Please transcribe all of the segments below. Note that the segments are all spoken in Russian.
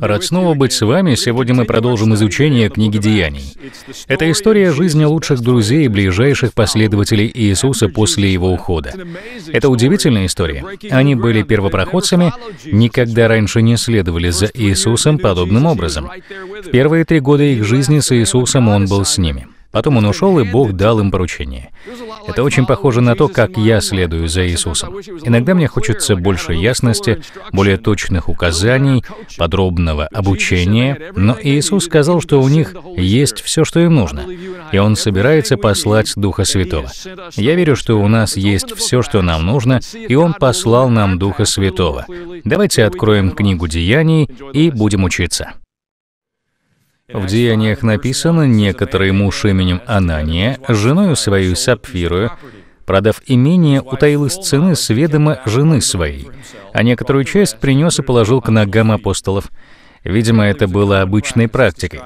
Рад снова быть с вами. Сегодня мы продолжим изучение книги Деяний. Это история жизни лучших друзей и ближайших последователей Иисуса после его ухода. Это удивительная история. Они были первопроходцами, никогда раньше не следовали за Иисусом подобным образом. В первые три года их жизни с Иисусом он был с ними. Потом он ушел, и Бог дал им поручение. Это очень похоже на то, как я следую за Иисусом. Иногда мне хочется больше ясности, более точных указаний, подробного обучения, но Иисус сказал, что у них есть все, что им нужно, и Он собирается послать Духа Святого. Я верю, что у нас есть все, что нам нужно, и Он послал нам Духа Святого. Давайте откроем книгу Деяний и будем учиться. В Деяниях написано, некоторый муж именем Анания, женою свою Сапфирую, продав имение, утаил из цены сведомо жены своей, а некоторую часть принес и положил к ногам апостолов. Видимо, это было обычной практикой.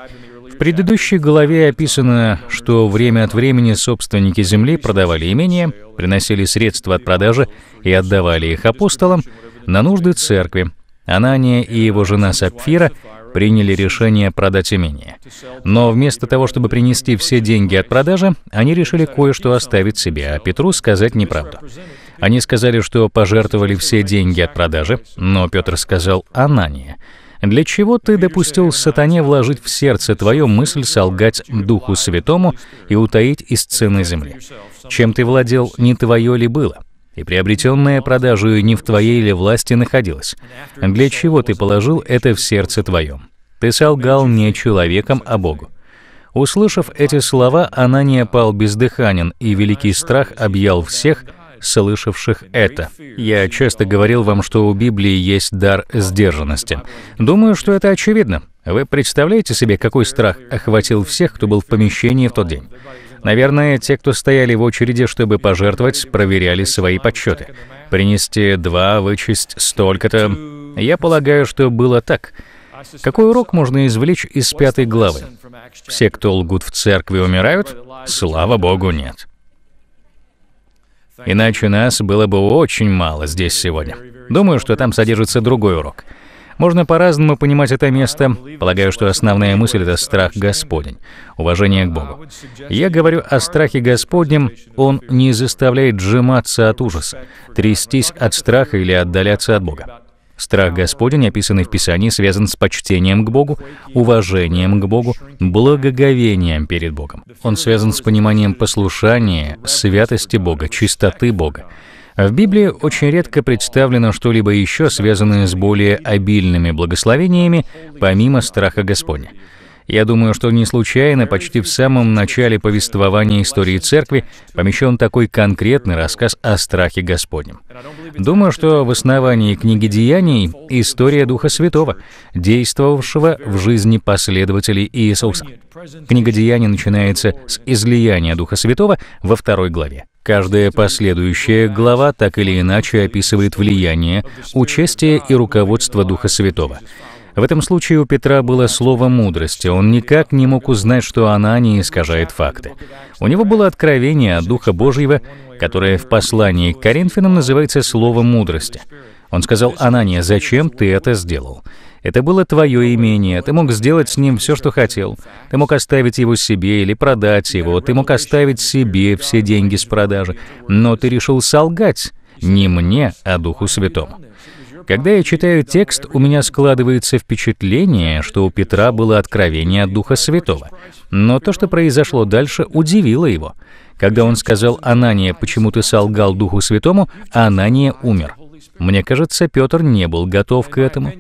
В предыдущей главе описано, что время от времени собственники земли продавали имение, приносили средства от продажи и отдавали их апостолам на нужды церкви. Анания и его жена Сапфира приняли решение продать имение. Но вместо того, чтобы принести все деньги от продажи, они решили кое-что оставить себе, а Петру сказать неправду. Они сказали, что пожертвовали все деньги от продажи, но Петр сказал «Анания». Для чего ты допустил сатане вложить в сердце твою мысль солгать Духу Святому и утаить из цены земли? Чем ты владел, не твое ли было? и приобретенное продажей не в твоей или власти находилось. Для чего ты положил это в сердце твоем? Ты солгал не человеком, а Богу. Услышав эти слова, Анания пал бездыханен, и великий страх объял всех, слышавших это. Я часто говорил вам, что у Библии есть дар сдержанности. Думаю, что это очевидно. Вы представляете себе, какой страх охватил всех, кто был в помещении в тот день? Наверное, те, кто стояли в очереди, чтобы пожертвовать, проверяли свои подсчеты. Принести два, вычесть столько-то. Я полагаю, что было так. Какой урок можно извлечь из пятой главы? Все, кто лгут в церкви, умирают? Слава Богу, нет. Иначе нас было бы очень мало здесь сегодня. Думаю, что там содержится другой урок. Можно по-разному понимать это место. Полагаю, что основная мысль — это страх Господень, уважение к Богу. Я говорю о страхе Господнем, он не заставляет сжиматься от ужаса, трястись от страха или отдаляться от Бога. Страх Господень, описанный в Писании, связан с почтением к Богу, уважением к Богу, благоговением перед Богом. Он связан с пониманием послушания, святости Бога, чистоты Бога. В Библии очень редко представлено что-либо еще, связанное с более обильными благословениями, помимо страха Господня. Я думаю, что не случайно почти в самом начале повествования истории церкви помещен такой конкретный рассказ о страхе Господнем. Думаю, что в основании книги Деяний история Духа Святого, действовавшего в жизни последователей Иисуса. Книга Деяний начинается с излияния Духа Святого во второй главе. Каждая последующая глава так или иначе описывает влияние, участие и руководство Духа Святого. В этом случае у Петра было слово мудрости, он никак не мог узнать, что она не искажает факты. У него было откровение от Духа Божьего, которое в послании к Коринфянам называется словом мудрости». Он сказал, «Анания, зачем ты это сделал? Это было твое имение, ты мог сделать с ним все, что хотел. Ты мог оставить его себе или продать его, ты мог оставить себе все деньги с продажи, но ты решил солгать не мне, а Духу Святому». Когда я читаю текст, у меня складывается впечатление, что у Петра было откровение от Духа Святого. Но то, что произошло дальше, удивило его. Когда он сказал «Анания, почему ты солгал Духу Святому?», Анания умер. Мне кажется, Петр не был готов к этому.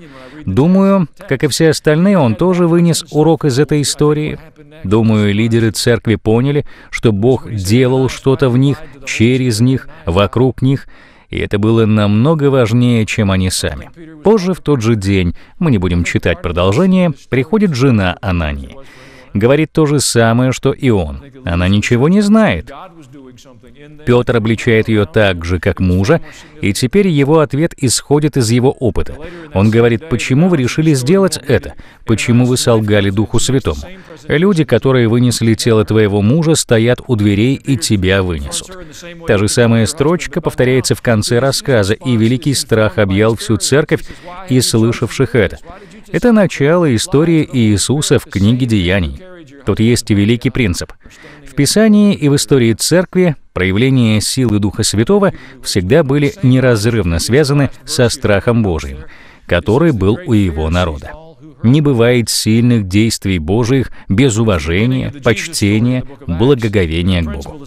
Думаю, как и все остальные, он тоже вынес урок из этой истории. Думаю, лидеры церкви поняли, что Бог делал что-то в них, через них, вокруг них, и это было намного важнее, чем они сами. Позже, в тот же день, мы не будем читать продолжение, приходит жена Анании — говорит то же самое, что и он. Она ничего не знает. Петр обличает ее так же, как мужа, и теперь его ответ исходит из его опыта. Он говорит, почему вы решили сделать это? Почему вы солгали Духу Святому? Люди, которые вынесли тело твоего мужа, стоят у дверей и тебя вынесут. Та же самая строчка повторяется в конце рассказа, и великий страх объял всю церковь и слышавших это. Это начало истории Иисуса в книге Деяний. Тут есть великий принцип. В Писании и в истории Церкви проявления силы Духа Святого всегда были неразрывно связаны со страхом Божиим, который был у его народа. Не бывает сильных действий Божьих без уважения, почтения, благоговения к Богу.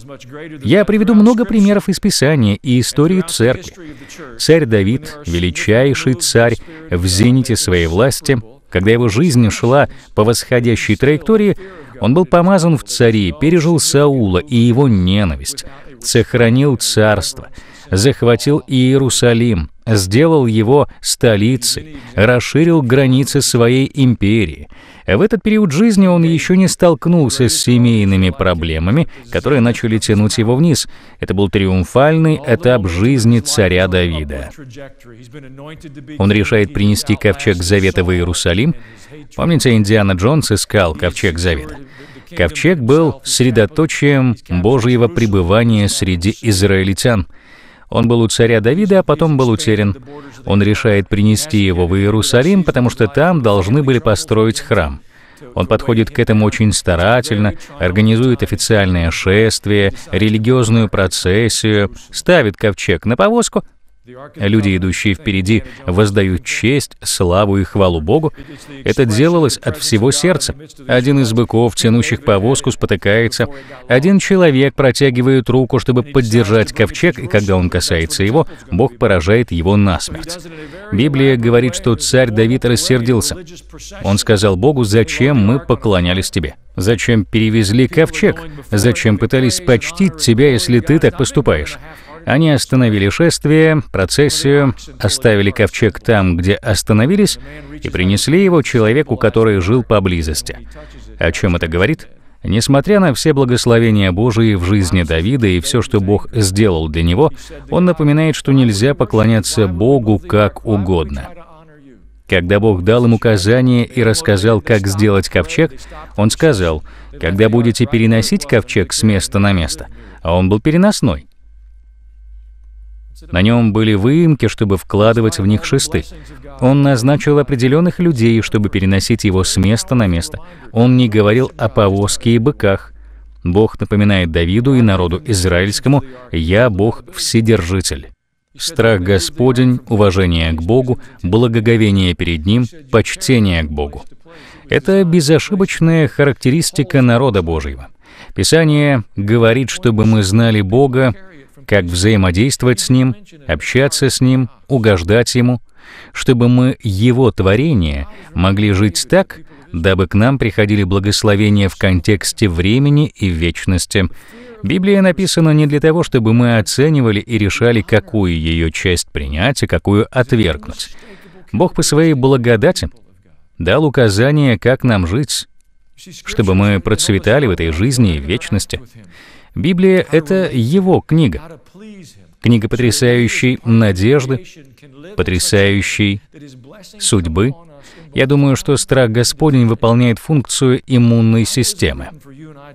Я приведу много примеров из Писания и истории церкви. Царь Давид, величайший царь, в зените своей власти, когда его жизнь шла по восходящей траектории, он был помазан в царе, пережил Саула и его ненависть, сохранил царство, захватил Иерусалим, сделал его столицей, расширил границы своей империи. В этот период жизни он еще не столкнулся с семейными проблемами, которые начали тянуть его вниз. Это был триумфальный этап жизни царя Давида. Он решает принести ковчег Завета в Иерусалим. Помните, Индиана Джонс искал ковчег Завета? Ковчег был средоточием Божьего пребывания среди израильтян. Он был у царя Давида, а потом был утерян. Он решает принести его в Иерусалим, потому что там должны были построить храм. Он подходит к этому очень старательно, организует официальное шествие, религиозную процессию, ставит ковчег на повозку, Люди, идущие впереди, воздают честь, славу и хвалу Богу. Это делалось от всего сердца. Один из быков, тянущих повозку, спотыкается. Один человек протягивает руку, чтобы поддержать ковчег, и когда он касается его, Бог поражает его насмерть. Библия говорит, что царь Давид рассердился. Он сказал Богу, «Зачем мы поклонялись тебе?» Зачем перевезли ковчег? Зачем пытались почтить тебя, если ты так поступаешь? Они остановили шествие, процессию, оставили ковчег там, где остановились, и принесли его человеку, который жил поблизости. О чем это говорит? Несмотря на все благословения Божии в жизни Давида и все, что Бог сделал для него, он напоминает, что нельзя поклоняться Богу как угодно. Когда Бог дал им указание и рассказал, как сделать ковчег, он сказал, «Когда будете переносить ковчег с места на место», а он был переносной, на нем были выемки, чтобы вкладывать в них шесты. Он назначил определенных людей, чтобы переносить его с места на место. Он не говорил о повозке и быках. Бог напоминает Давиду и народу израильскому «Я Бог Вседержитель». Страх Господень, уважение к Богу, благоговение перед Ним, почтение к Богу. Это безошибочная характеристика народа Божьего. Писание говорит, чтобы мы знали Бога как взаимодействовать с Ним, общаться с Ним, угождать Ему, чтобы мы, Его творение, могли жить так, дабы к нам приходили благословения в контексте времени и вечности. Библия написана не для того, чтобы мы оценивали и решали, какую ее часть принять и какую отвергнуть. Бог по своей благодати дал указание, как нам жить, чтобы мы процветали в этой жизни и вечности. Библия — это его книга. Книга потрясающей надежды, потрясающей судьбы. Я думаю, что страх Господень выполняет функцию иммунной системы.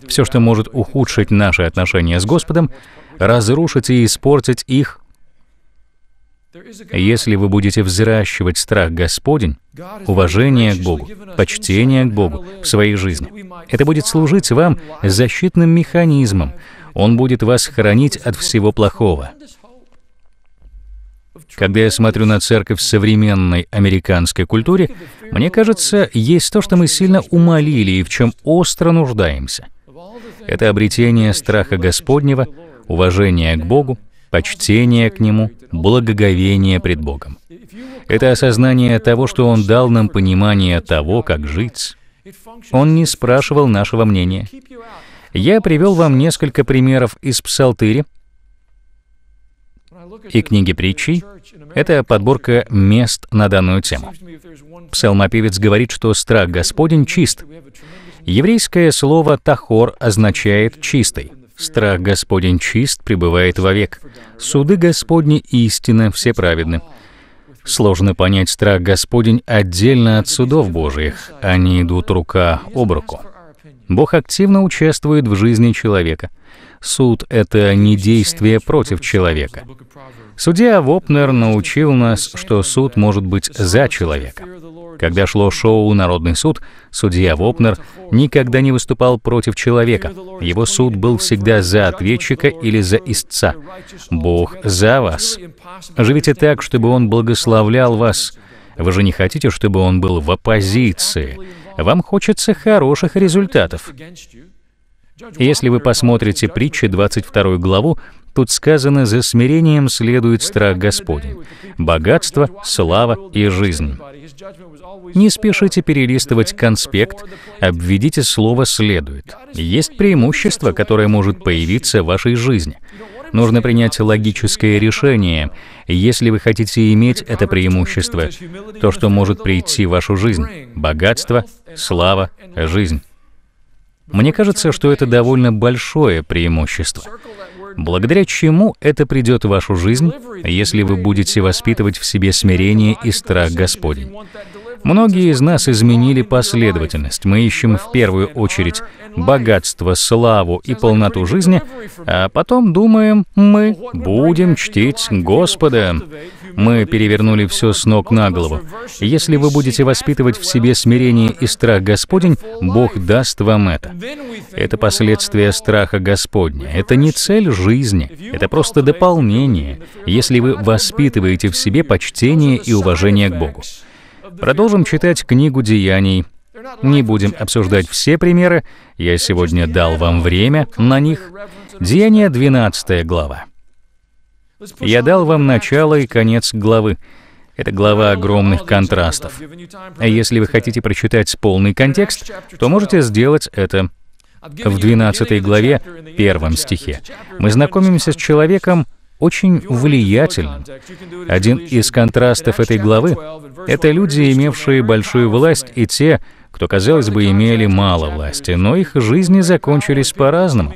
Все, что может ухудшить наши отношения с Господом, разрушить и испортить их, если вы будете взращивать страх Господень, уважение к Богу, почтение к Богу в своей жизни, это будет служить вам защитным механизмом. Он будет вас хранить от всего плохого. Когда я смотрю на церковь в современной американской культуре, мне кажется, есть то, что мы сильно умолили и в чем остро нуждаемся. Это обретение страха Господнего, уважения к Богу, почтение к Нему, благоговение пред Богом. Это осознание того, что Он дал нам понимание того, как жить. Он не спрашивал нашего мнения. Я привел вам несколько примеров из Псалтыри и книги притчей. Это подборка мест на данную тему. Псалмопевец говорит, что страх Господень чист. Еврейское слово «тахор» означает «чистый». Страх Господень чист, пребывает вовек. Суды Господни истина, все праведны. Сложно понять страх Господень отдельно от судов Божьих. Они идут рука об руку. Бог активно участвует в жизни человека — суд — это не действие против человека. Судья Вопнер научил нас, что суд может быть за человека. Когда шло шоу «Народный суд», судья Вопнер никогда не выступал против человека. Его суд был всегда за ответчика или за истца. «Бог за вас». Живите так, чтобы Он благословлял вас. Вы же не хотите, чтобы Он был в оппозиции. Вам хочется хороших результатов. Если вы посмотрите притчи 22 главу, тут сказано «За смирением следует страх Господень, богатство, слава и жизнь». Не спешите перелистывать конспект, обведите слово «следует». Есть преимущество, которое может появиться в вашей жизни. Нужно принять логическое решение, если вы хотите иметь это преимущество, то, что может прийти в вашу жизнь — богатство, слава, жизнь. Мне кажется, что это довольно большое преимущество, благодаря чему это придет в вашу жизнь, если вы будете воспитывать в себе смирение и страх Господень. Многие из нас изменили последовательность. Мы ищем в первую очередь богатство, славу и полноту жизни, а потом думаем, мы будем чтить Господа. Мы перевернули все с ног на голову. Если вы будете воспитывать в себе смирение и страх Господень, Бог даст вам это. Это последствия страха Господня. Это не цель жизни. Это просто дополнение, если вы воспитываете в себе почтение и уважение к Богу. Продолжим читать книгу «Деяний», не будем обсуждать все примеры, я сегодня дал вам время на них. Деяние 12 глава. Я дал вам начало и конец главы. Это глава огромных контрастов. А если вы хотите прочитать полный контекст, то можете сделать это в 12 главе, первом стихе. Мы знакомимся с человеком, очень влиятельным. Один из контрастов этой главы — это люди, имевшие большую власть, и те, кто, казалось бы, имели мало власти, но их жизни закончились по-разному.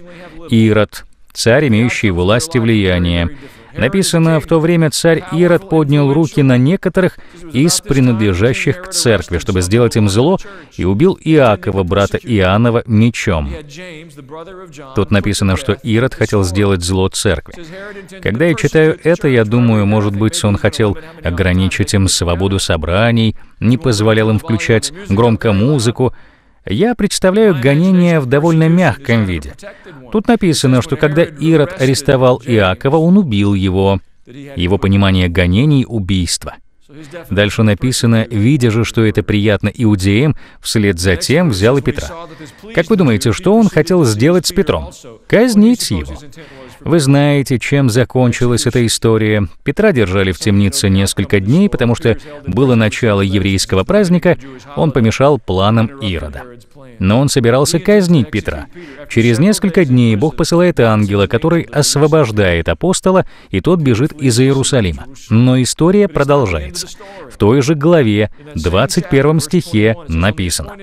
Ирод, царь, имеющий власть и влияние, Написано, в то время царь Ирод поднял руки на некоторых из принадлежащих к церкви, чтобы сделать им зло, и убил Иакова, брата Иоаннова, мечом. Тут написано, что Ирод хотел сделать зло церкви. Когда я читаю это, я думаю, может быть, он хотел ограничить им свободу собраний, не позволял им включать громко музыку, я представляю гонение в довольно мягком виде. Тут написано, что когда Ирод арестовал Иакова, он убил его. Его понимание гонений — убийство. Дальше написано, видя же, что это приятно иудеям, вслед за тем взял и Петра. Как вы думаете, что он хотел сделать с Петром? Казнить его. Вы знаете, чем закончилась эта история. Петра держали в темнице несколько дней, потому что было начало еврейского праздника, он помешал планам Ирода. Но он собирался казнить Петра. Через несколько дней Бог посылает ангела, который освобождает апостола, и тот бежит из Иерусалима. Но история продолжается. В той же главе, 21 стихе, написано.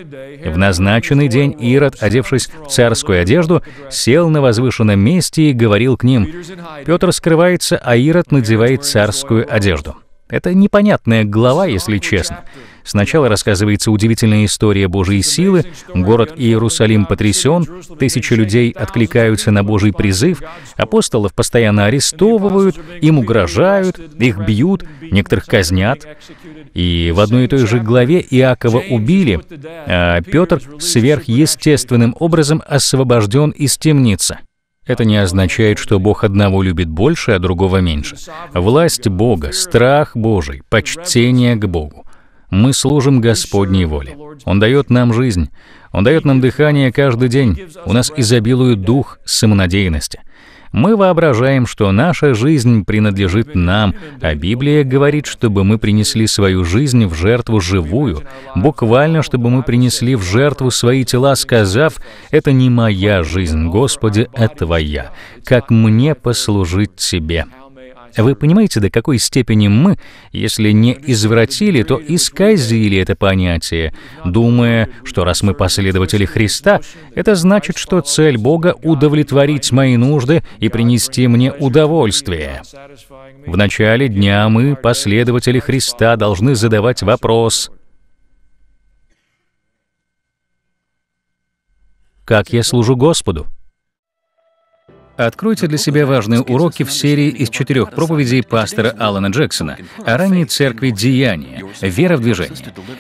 «В назначенный день Ирод, одевшись в царскую одежду, сел на возвышенном месте и говорил подходил к ним. Петр скрывается, а Ирод надевает царскую одежду. Это непонятная глава, если честно. Сначала рассказывается удивительная история Божьей силы, город Иерусалим потрясен, тысячи людей откликаются на Божий призыв, апостолов постоянно арестовывают, им угрожают, их бьют, некоторых казнят. И в одной и той же главе Иакова убили, а Петр сверхъестественным образом освобожден из темницы. Это не означает, что Бог одного любит больше, а другого меньше. Власть Бога, страх Божий, почтение к Богу. Мы служим Господней воле. Он дает нам жизнь. Он дает нам дыхание каждый день. У нас изобилует дух самонадеянности. Мы воображаем, что наша жизнь принадлежит нам, а Библия говорит, чтобы мы принесли свою жизнь в жертву живую, буквально, чтобы мы принесли в жертву свои тела, сказав, «Это не моя жизнь, Господи, а Твоя, как мне послужить Тебе». Вы понимаете, до какой степени мы, если не извратили, то исказили это понятие, думая, что раз мы последователи Христа, это значит, что цель Бога — удовлетворить мои нужды и принести мне удовольствие. В начале дня мы, последователи Христа, должны задавать вопрос, «Как я служу Господу?» Откройте для себя важные уроки в серии из четырех проповедей пастора Алана Джексона о ранней церкви «Деяния. Вера в движение».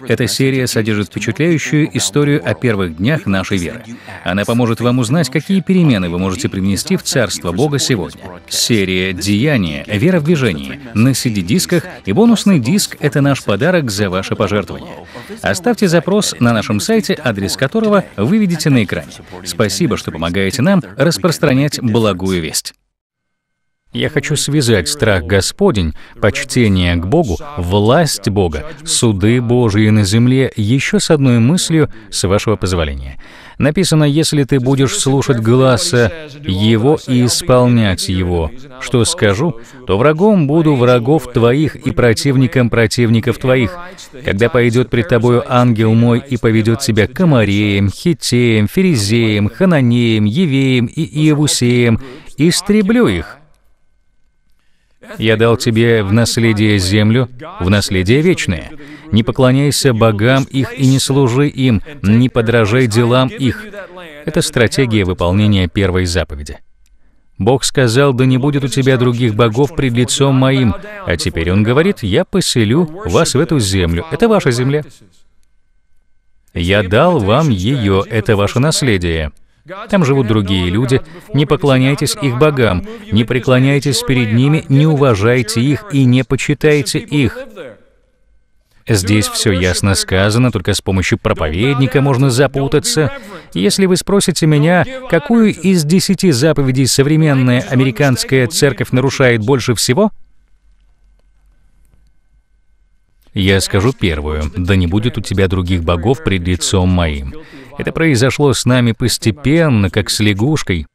Эта серия содержит впечатляющую историю о первых днях нашей веры. Она поможет вам узнать, какие перемены вы можете привнести в Царство Бога сегодня. Серия «Деяния. Вера в движение» на CD-дисках, и бонусный диск — это наш подарок за ваше пожертвование. Оставьте запрос на нашем сайте, адрес которого вы видите на экране. Спасибо, что помогаете нам распространять благо благую весть. Я хочу связать страх Господень, почтение к Богу, власть Бога, суды Божьи на земле еще с одной мыслью, с вашего позволения — Написано, если ты будешь слушать гласа э, Его и исполнять Его, что скажу, то врагом буду врагов твоих и противником противников твоих. Когда пойдет пред тобою ангел мой и поведет тебя к Амареям, Хитеям, Ферезеям, Хананеям, Евеям и Иевусеям, истреблю их, я дал тебе в наследие землю, в наследие вечное. Не поклоняйся богам их и не служи им, не подражай делам их. Это стратегия выполнения первой заповеди. Бог сказал, да не будет у тебя других богов пред лицом моим. А теперь он говорит, я поселю вас в эту землю. Это ваша земля. Я дал вам ее, это ваше наследие. Там живут другие люди. Не поклоняйтесь их богам, не преклоняйтесь перед ними, не уважайте их и не почитайте их. Здесь все ясно сказано, только с помощью проповедника можно запутаться. Если вы спросите меня, какую из десяти заповедей современная американская церковь нарушает больше всего, я скажу первую, да не будет у тебя других богов пред лицом моим. Это произошло с нами постепенно, как с лягушкой.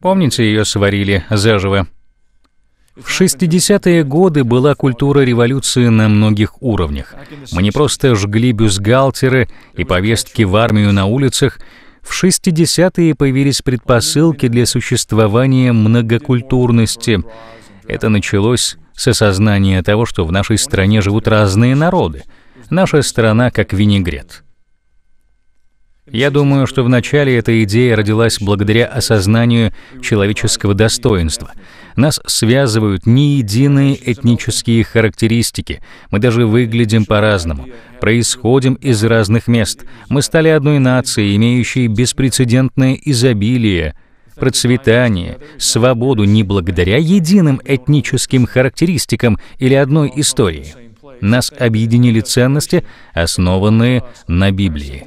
Помните, ее сварили заживо? В 60-е годы была культура революции на многих уровнях. Мы не просто жгли бюстгальтеры и повестки в армию на улицах, в 60-е появились предпосылки для существования многокультурности. Это началось с осознания того, что в нашей стране живут разные народы. Наша страна как винегрет. Я думаю, что вначале эта идея родилась благодаря осознанию человеческого достоинства. Нас связывают не единые этнические характеристики. Мы даже выглядим по-разному, происходим из разных мест. Мы стали одной нацией, имеющей беспрецедентное изобилие, процветание, свободу не благодаря единым этническим характеристикам или одной истории. Нас объединили ценности, основанные на Библии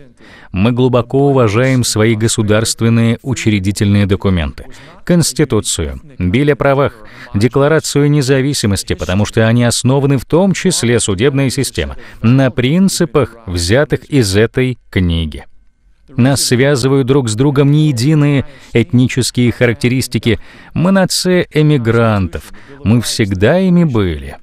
мы глубоко уважаем свои государственные учредительные документы, Конституцию, Биль о правах, Декларацию независимости, потому что они основаны в том числе судебная система, на принципах, взятых из этой книги. Нас связывают друг с другом не единые этнические характеристики. Мы нация эмигрантов, мы всегда ими были.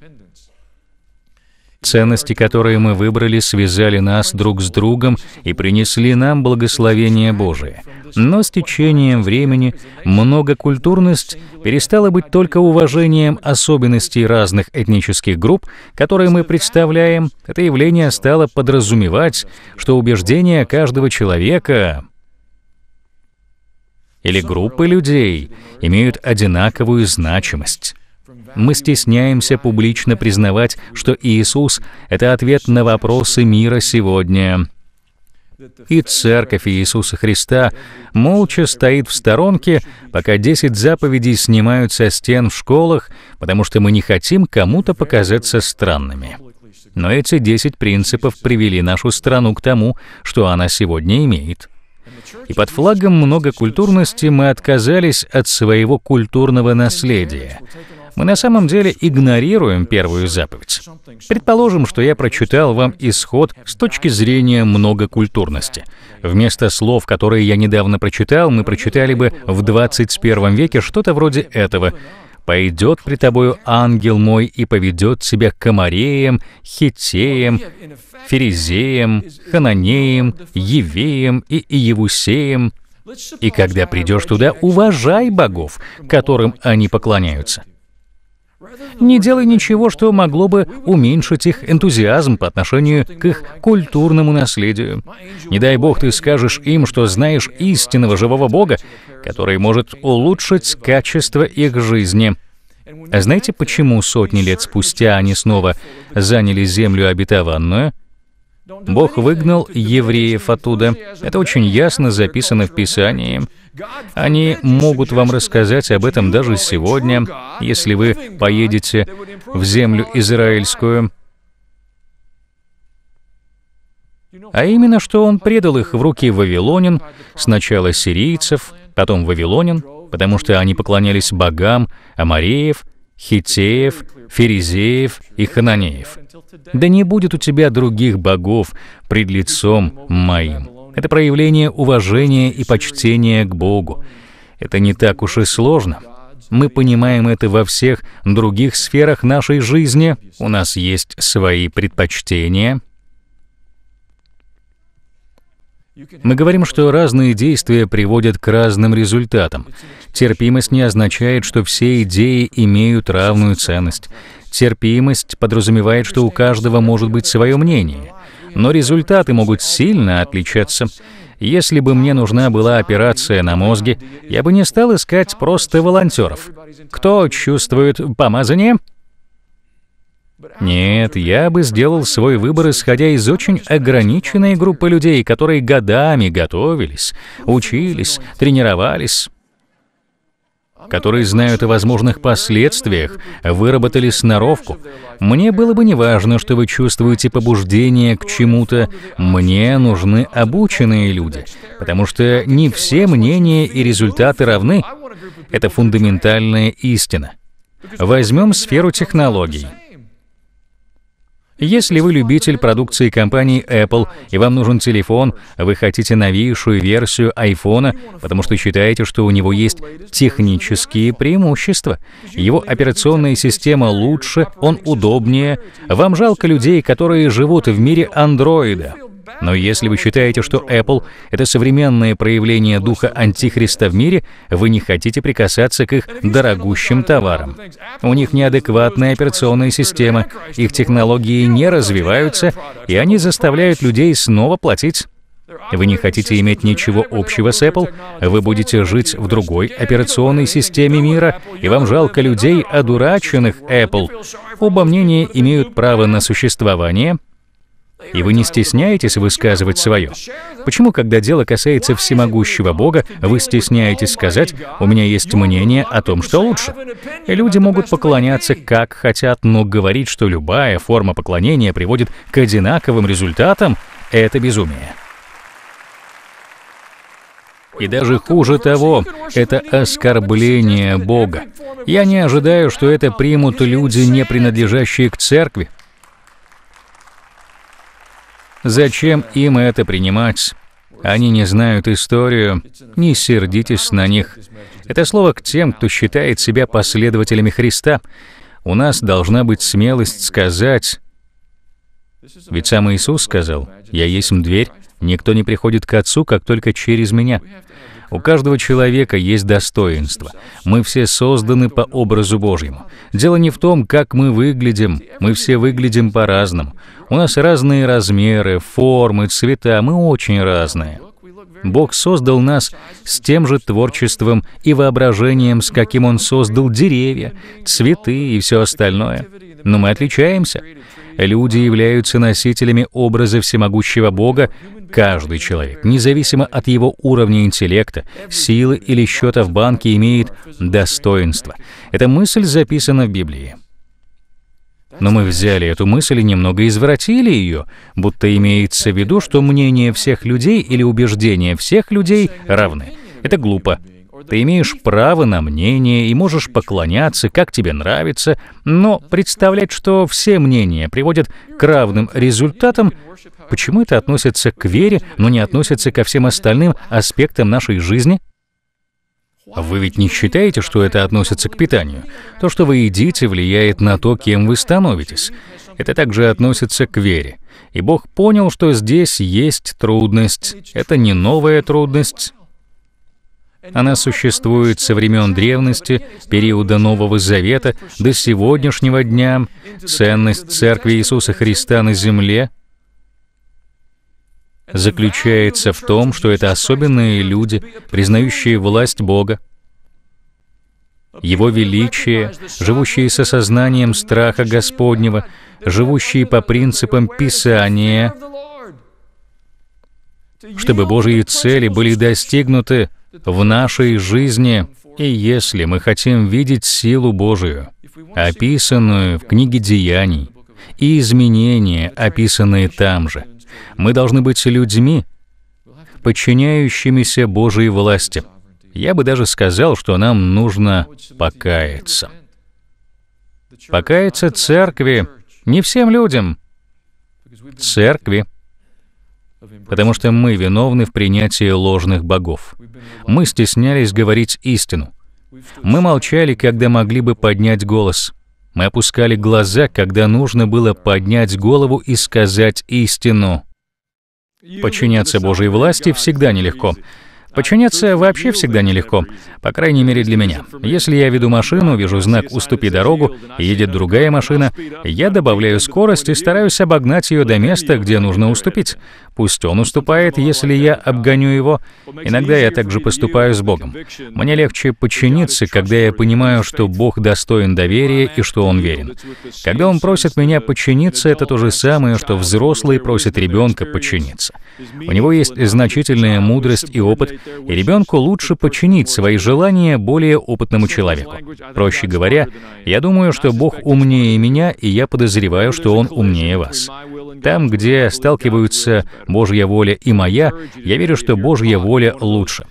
Ценности, которые мы выбрали, связали нас друг с другом и принесли нам благословение Божие. Но с течением времени многокультурность перестала быть только уважением особенностей разных этнических групп, которые мы представляем. Это явление стало подразумевать, что убеждения каждого человека или группы людей имеют одинаковую значимость. Мы стесняемся публично признавать, что Иисус — это ответ на вопросы мира сегодня. И Церковь Иисуса Христа молча стоит в сторонке, пока десять заповедей снимают со стен в школах, потому что мы не хотим кому-то показаться странными. Но эти десять принципов привели нашу страну к тому, что она сегодня имеет. И под флагом многокультурности мы отказались от своего культурного наследия мы на самом деле игнорируем первую заповедь. Предположим, что я прочитал вам исход с точки зрения многокультурности. Вместо слов, которые я недавно прочитал, мы прочитали бы в 21 веке что-то вроде этого. «Пойдет при тобою ангел мой и поведет тебя комареем, хитеем, ферезеем, хананеем, евеем и иевусеем». И когда придешь туда, уважай богов, которым они поклоняются. Не делай ничего, что могло бы уменьшить их энтузиазм по отношению к их культурному наследию. Не дай бог ты скажешь им, что знаешь истинного живого Бога, который может улучшить качество их жизни. А знаете, почему сотни лет спустя они снова заняли землю обетованную? Бог выгнал евреев оттуда. Это очень ясно записано в Писании. Они могут вам рассказать об этом даже сегодня, если вы поедете в землю израильскую. А именно, что он предал их в руки вавилонин, сначала сирийцев, потом вавилонин, потому что они поклонялись богам, амареев, хитеев, ферезеев и хананеев. Да не будет у тебя других богов пред лицом моим. Это проявление уважения и почтения к Богу. Это не так уж и сложно. Мы понимаем это во всех других сферах нашей жизни. У нас есть свои предпочтения, мы говорим, что разные действия приводят к разным результатам. Терпимость не означает, что все идеи имеют равную ценность. Терпимость подразумевает, что у каждого может быть свое мнение. Но результаты могут сильно отличаться. Если бы мне нужна была операция на мозге, я бы не стал искать просто волонтеров. Кто чувствует помазание? Нет, я бы сделал свой выбор, исходя из очень ограниченной группы людей, которые годами готовились, учились, тренировались, которые знают о возможных последствиях, выработали сноровку. Мне было бы неважно, что вы чувствуете побуждение к чему-то, мне нужны обученные люди, потому что не все мнения и результаты равны. Это фундаментальная истина. Возьмем сферу технологий. Если вы любитель продукции компании Apple и вам нужен телефон, вы хотите новейшую версию iPhone, потому что считаете, что у него есть технические преимущества. Его операционная система лучше, он удобнее. Вам жалко людей, которые живут в мире андроида. Но если вы считаете, что Apple — это современное проявление духа антихриста в мире, вы не хотите прикасаться к их дорогущим товарам. У них неадекватная операционная система, их технологии не развиваются, и они заставляют людей снова платить. Вы не хотите иметь ничего общего с Apple, вы будете жить в другой операционной системе мира, и вам жалко людей, одураченных Apple. Оба мнения имеют право на существование — и вы не стесняетесь высказывать свое. Почему, когда дело касается всемогущего Бога, вы стесняетесь сказать «у меня есть мнение о том, что лучше»? И люди могут поклоняться как хотят, но говорить, что любая форма поклонения приводит к одинаковым результатам — это безумие. И даже хуже того, это оскорбление Бога. Я не ожидаю, что это примут люди, не принадлежащие к церкви, Зачем им это принимать? Они не знают историю, не сердитесь на них. Это слово к тем, кто считает себя последователями Христа. У нас должна быть смелость сказать, ведь сам Иисус сказал, «Я есть дверь, никто не приходит к Отцу, как только через Меня». У каждого человека есть достоинство. Мы все созданы по образу Божьему. Дело не в том, как мы выглядим. Мы все выглядим по-разному. У нас разные размеры, формы, цвета. Мы очень разные. Бог создал нас с тем же творчеством и воображением, с каким Он создал деревья, цветы и все остальное. Но мы отличаемся. Люди являются носителями образа всемогущего Бога, Каждый человек, независимо от его уровня интеллекта, силы или счета в банке, имеет достоинство. Эта мысль записана в Библии. Но мы взяли эту мысль и немного извратили ее, будто имеется в виду, что мнение всех людей или убеждения всех людей равны. Это глупо. Ты имеешь право на мнение и можешь поклоняться, как тебе нравится, но представлять, что все мнения приводят к равным результатам, почему это относится к вере, но не относится ко всем остальным аспектам нашей жизни? Вы ведь не считаете, что это относится к питанию? То, что вы едите, влияет на то, кем вы становитесь. Это также относится к вере. И Бог понял, что здесь есть трудность. Это не новая трудность, она существует со времен древности, периода Нового Завета до сегодняшнего дня. Ценность Церкви Иисуса Христа на земле заключается в том, что это особенные люди, признающие власть Бога, Его величие, живущие с осознанием страха Господнего, живущие по принципам Писания, чтобы Божьи цели были достигнуты — в нашей жизни, и если мы хотим видеть силу Божию, описанную в книге Деяний, и изменения, описанные там же, мы должны быть людьми, подчиняющимися Божьей власти. Я бы даже сказал, что нам нужно покаяться. Покаяться церкви не всем людям, церкви, потому что мы виновны в принятии ложных богов. Мы стеснялись говорить истину. Мы молчали, когда могли бы поднять голос. Мы опускали глаза, когда нужно было поднять голову и сказать истину. Подчиняться Божьей власти всегда нелегко. Подчиняться вообще всегда нелегко, по крайней мере для меня. Если я веду машину, вижу знак «Уступи дорогу», едет другая машина, я добавляю скорость и стараюсь обогнать ее до места, где нужно уступить. Пусть он уступает, если я обгоню его. Иногда я также поступаю с Богом. Мне легче подчиниться, когда я понимаю, что Бог достоин доверия и что Он верен. Когда Он просит меня подчиниться, это то же самое, что взрослый просит ребенка подчиниться. У него есть значительная мудрость и опыт, и ребенку лучше подчинить свои желания более опытному человеку. Проще говоря, я думаю, что Бог умнее меня, и я подозреваю, что Он умнее вас. Там, где сталкиваются Божья воля и моя, я верю, что Божья воля лучше.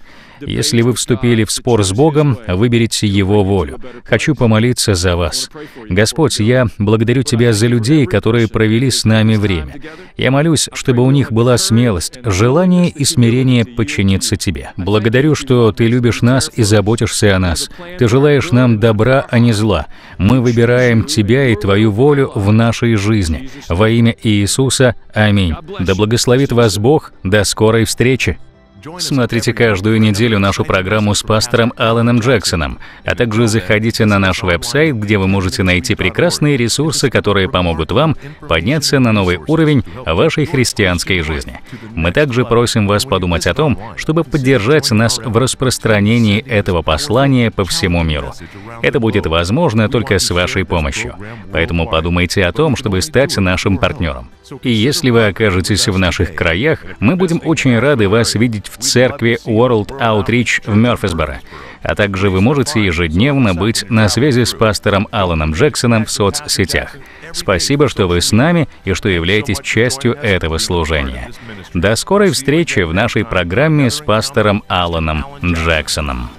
Если вы вступили в спор с Богом, выберите Его волю. Хочу помолиться за вас. Господь, я благодарю Тебя за людей, которые провели с нами время. Я молюсь, чтобы у них была смелость, желание и смирение подчиниться Тебе. Благодарю, что Ты любишь нас и заботишься о нас. Ты желаешь нам добра, а не зла. Мы выбираем Тебя и Твою волю в нашей жизни. Во имя Иисуса. Аминь. Да благословит вас Бог. До скорой встречи. Смотрите каждую неделю нашу программу с пастором Алленом Джексоном, а также заходите на наш веб-сайт, где вы можете найти прекрасные ресурсы, которые помогут вам подняться на новый уровень вашей христианской жизни. Мы также просим вас подумать о том, чтобы поддержать нас в распространении этого послания по всему миру. Это будет возможно только с вашей помощью. Поэтому подумайте о том, чтобы стать нашим партнером. И если вы окажетесь в наших краях, мы будем очень рады вас видеть в церкви World Outreach в Мерфисборо. А также вы можете ежедневно быть на связи с пастором Аланом Джексоном в соцсетях. Спасибо, что вы с нами и что являетесь частью этого служения. До скорой встречи в нашей программе с пастором Аланом Джексоном.